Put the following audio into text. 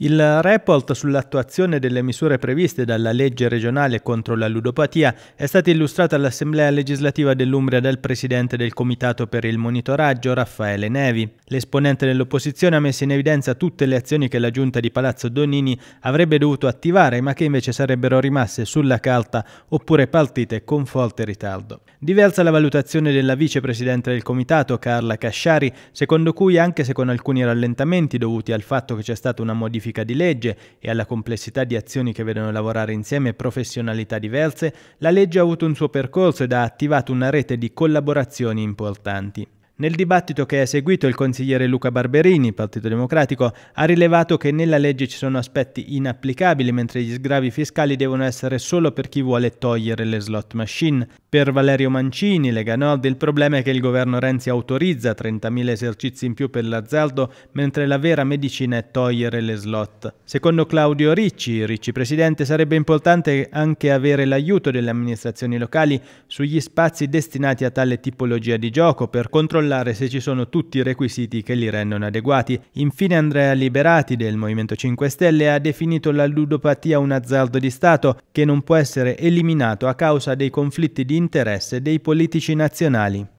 Il report sull'attuazione delle misure previste dalla legge regionale contro la ludopatia è stato illustrato all'Assemblea legislativa dell'Umbria dal presidente del Comitato per il Monitoraggio, Raffaele Nevi. L'esponente dell'opposizione ha messo in evidenza tutte le azioni che la giunta di Palazzo Donini avrebbe dovuto attivare, ma che invece sarebbero rimaste sulla carta oppure partite con forte ritardo. Diversa la valutazione della vicepresidente del Comitato, Carla Casciari, secondo cui, anche se con alcuni rallentamenti dovuti al fatto che c'è stata una modificazione, modifica di legge e alla complessità di azioni che vedono lavorare insieme professionalità diverse, la legge ha avuto un suo percorso ed ha attivato una rete di collaborazioni importanti. Nel dibattito che ha seguito il consigliere Luca Barberini, Partito Democratico, ha rilevato che nella legge ci sono aspetti inapplicabili mentre gli sgravi fiscali devono essere solo per chi vuole togliere le slot machine. Per Valerio Mancini, Lega Nord, il problema è che il governo Renzi autorizza 30.000 esercizi in più per l'azzardo, mentre la vera medicina è togliere le slot. Secondo Claudio Ricci, Ricci Presidente, sarebbe importante anche avere l'aiuto delle amministrazioni locali sugli spazi destinati a tale tipologia di gioco per controllare se ci sono tutti i requisiti che li rendono adeguati. Infine Andrea Liberati del Movimento 5 Stelle ha definito la ludopatia un azzardo di Stato che non può essere eliminato a causa dei conflitti di l'interesse dei politici nazionali.